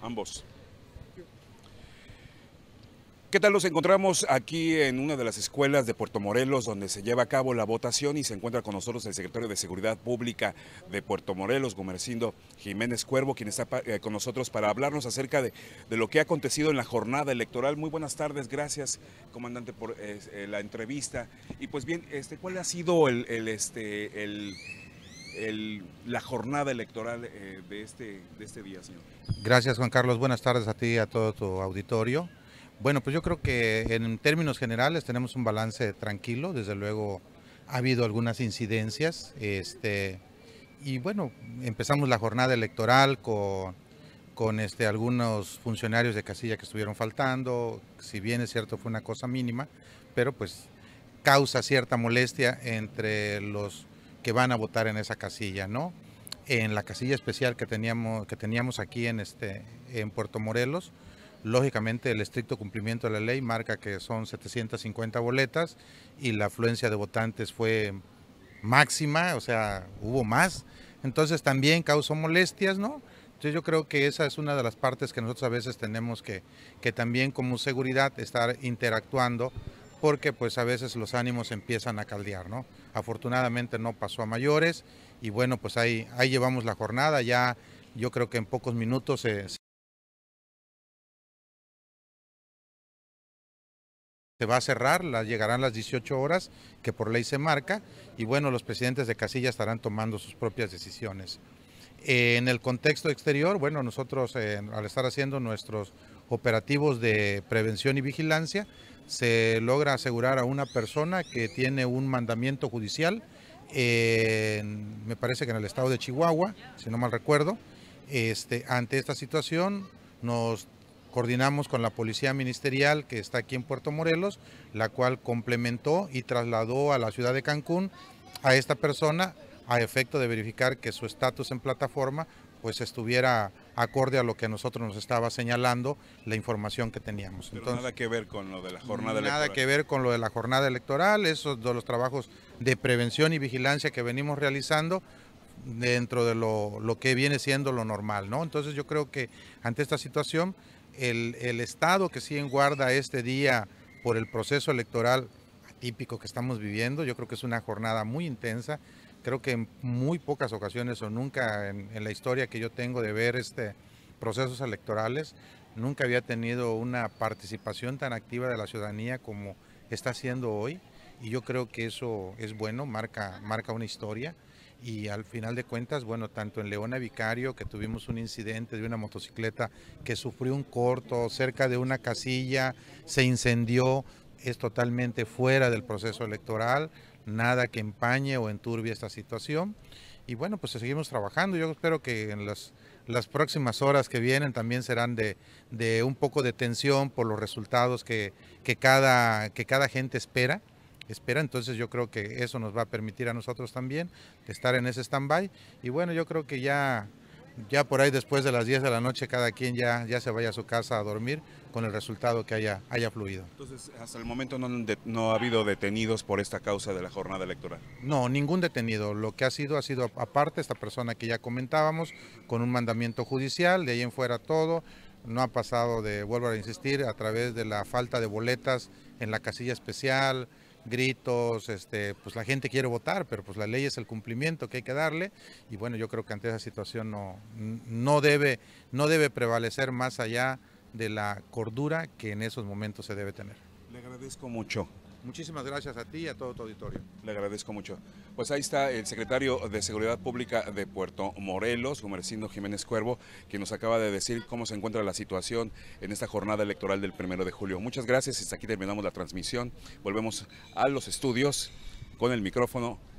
ambos. ¿Qué tal? Nos encontramos aquí en una de las escuelas de Puerto Morelos donde se lleva a cabo la votación y se encuentra con nosotros el secretario de Seguridad Pública de Puerto Morelos, Gomercindo Jiménez Cuervo, quien está eh, con nosotros para hablarnos acerca de, lo que ha acontecido en la jornada electoral. Muy buenas tardes, gracias comandante por eh, eh, la entrevista. Y pues bien, este, ¿cuál ha sido el este, el la jornada electoral eh, de, este, de este día, señor. Gracias, Juan Carlos. Buenas tardes a ti y a todo tu auditorio. Bueno, pues yo creo que en términos generales tenemos un balance tranquilo. Desde luego ha habido algunas incidencias. Este, y bueno, empezamos la jornada electoral con, con este, algunos funcionarios de casilla que estuvieron faltando. Si bien es cierto, fue una cosa mínima, pero pues causa cierta molestia entre los que van a votar en esa casilla, ¿no? En la casilla especial que teníamos, que teníamos aquí en, este, en Puerto Morelos, lógicamente el estricto cumplimiento de la ley marca que son 750 boletas y la afluencia de votantes fue máxima, o sea, hubo más, entonces también causó molestias, ¿no? Entonces yo creo que esa es una de las partes que nosotros a veces tenemos que, que también como seguridad estar interactuando porque pues a veces los ánimos empiezan a caldear, ¿no? Afortunadamente no pasó a mayores y bueno, pues ahí, llevamos la jornada, ya yo creo que en pocos minutos se, va a cerrar, llegarán las 18 horas que por ley se marca y bueno, los presidentes de casilla estarán tomando sus propias decisiones. en el contexto exterior, bueno, nosotros eh, al estar haciendo nuestros operativos de prevención y vigilancia, se logra asegurar a una persona que tiene un mandamiento judicial, me parece que en el estado de Chihuahua, si no mal recuerdo. Este, ante esta situación nos coordinamos con la policía ministerial que está aquí en Puerto Morelos, la cual complementó y trasladó a la ciudad de Cancún a esta persona a efecto de verificar que su estatus en plataforma pues estuviera acorde a lo que nosotros nos estaba señalando la información que teníamos. Entonces, nada que ver con lo de la jornada electoral. Nada que ver con lo de la jornada electoral, esos de los trabajos de prevención y vigilancia que venimos realizando dentro de lo, que viene siendo lo normal, ¿no? Entonces yo creo que ante esta situación, el, Estado que sí guarda este día por el proceso electoral atípico que estamos viviendo, yo creo que es una jornada muy intensa, Creo que en muy pocas ocasiones o nunca en, la historia que yo tengo de ver este procesos electorales, nunca había tenido una participación tan activa de la ciudadanía como está siendo hoy. Y yo creo que eso es bueno, marca, marca una historia y al final de cuentas, bueno, tanto en Leona Vicario, que tuvimos un incidente de una motocicleta que sufrió un corto cerca de una casilla, se incendió, es totalmente fuera del proceso electoral, nada que empañe o enturbie esta situación. Y bueno, pues seguimos trabajando. Yo espero que en las, próximas horas que vienen también serán de, un poco de tensión por los resultados que, que, cada, gente espera espera. Entonces yo creo que eso nos va a permitir a nosotros también estar en ese stand-by. Y bueno, yo creo que ya, ya por ahí después de las 10 de la noche cada quien ya, ya se vaya a su casa a dormir con el resultado que haya, haya fluido. Entonces, hasta el momento no, ha habido detenidos por esta causa de la jornada electoral. No, ningún detenido. Lo que ha sido ha sido aparte esta persona que ya comentábamos, con un mandamiento judicial, de ahí en fuera todo. No ha pasado de, vuelvo a insistir, a través de la falta de boletas en la casilla especial, gritos, este, pues la gente quiere votar, pero pues la ley es el cumplimiento que hay que darle y bueno, yo creo que ante esa situación no, no, debe, no debe prevalecer más allá de la cordura que en esos momentos se debe tener. Le agradezco mucho. Muchísimas gracias a ti y a todo tu auditorio. Le agradezco mucho. Pues ahí está el secretario de Seguridad Pública de Puerto Morelos, Gumercindo Jiménez Cuervo, que nos acaba de decir cómo se encuentra la situación en esta jornada electoral del primero de julio. Muchas gracias. Hasta aquí terminamos la transmisión. Volvemos a los estudios con el micrófono